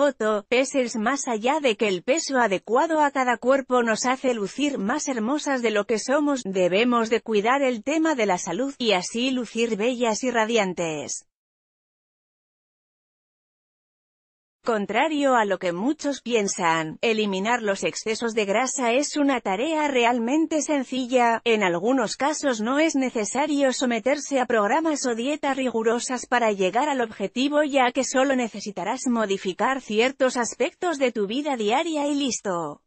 Foto, más allá de que el peso adecuado a cada cuerpo nos hace lucir más hermosas de lo que somos, debemos de cuidar el tema de la salud, y así lucir bellas y radiantes. Contrario a lo que muchos piensan, eliminar los excesos de grasa es una tarea realmente sencilla, en algunos casos no es necesario someterse a programas o dietas rigurosas para llegar al objetivo ya que solo necesitarás modificar ciertos aspectos de tu vida diaria y listo.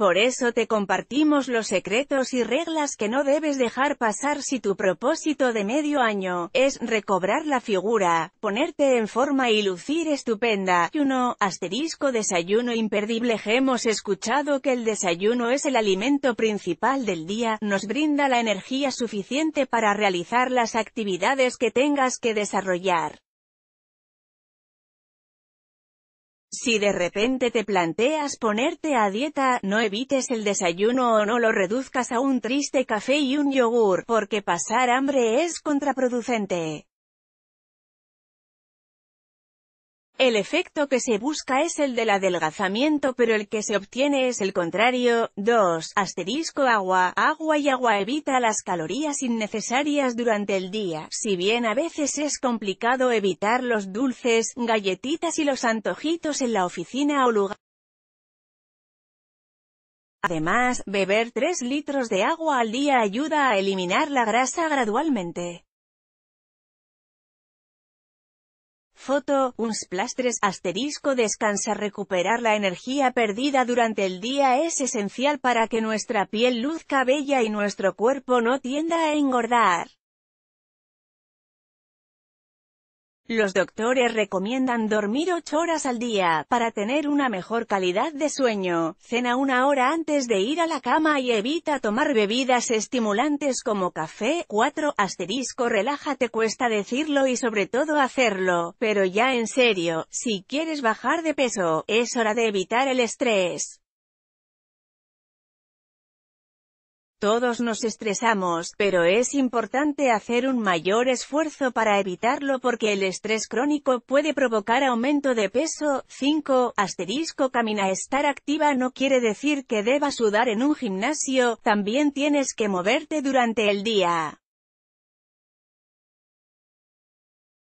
Por eso te compartimos los secretos y reglas que no debes dejar pasar si tu propósito de medio año es recobrar la figura, ponerte en forma y lucir estupenda. uno, Asterisco desayuno imperdible. Hemos escuchado que el desayuno es el alimento principal del día, nos brinda la energía suficiente para realizar las actividades que tengas que desarrollar. Si de repente te planteas ponerte a dieta, no evites el desayuno o no lo reduzcas a un triste café y un yogur, porque pasar hambre es contraproducente. El efecto que se busca es el del adelgazamiento pero el que se obtiene es el contrario. 2. Asterisco agua. Agua y agua evita las calorías innecesarias durante el día. Si bien a veces es complicado evitar los dulces, galletitas y los antojitos en la oficina o lugar. Además, beber 3 litros de agua al día ayuda a eliminar la grasa gradualmente. Foto, Un splastres asterisco descansa Recuperar la energía perdida durante el día es esencial para que nuestra piel luzca bella y nuestro cuerpo no tienda a engordar. Los doctores recomiendan dormir 8 horas al día, para tener una mejor calidad de sueño, cena una hora antes de ir a la cama y evita tomar bebidas estimulantes como café, 4, asterisco Relájate. te cuesta decirlo y sobre todo hacerlo, pero ya en serio, si quieres bajar de peso, es hora de evitar el estrés. Todos nos estresamos, pero es importante hacer un mayor esfuerzo para evitarlo porque el estrés crónico puede provocar aumento de peso. 5. Asterisco camina Estar activa no quiere decir que debas sudar en un gimnasio, también tienes que moverte durante el día.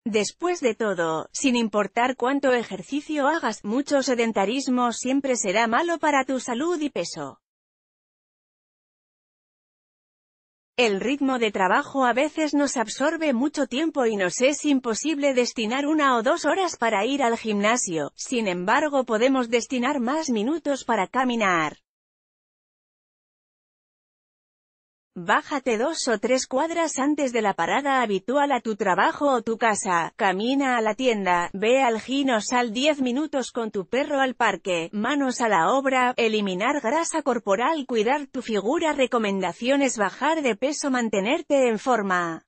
Después de todo, sin importar cuánto ejercicio hagas, mucho sedentarismo siempre será malo para tu salud y peso. El ritmo de trabajo a veces nos absorbe mucho tiempo y nos es imposible destinar una o dos horas para ir al gimnasio, sin embargo podemos destinar más minutos para caminar. Bájate dos o tres cuadras antes de la parada habitual a tu trabajo o tu casa, camina a la tienda, ve al gino sal 10 minutos con tu perro al parque, manos a la obra, eliminar grasa corporal, cuidar tu figura, recomendaciones bajar de peso, mantenerte en forma.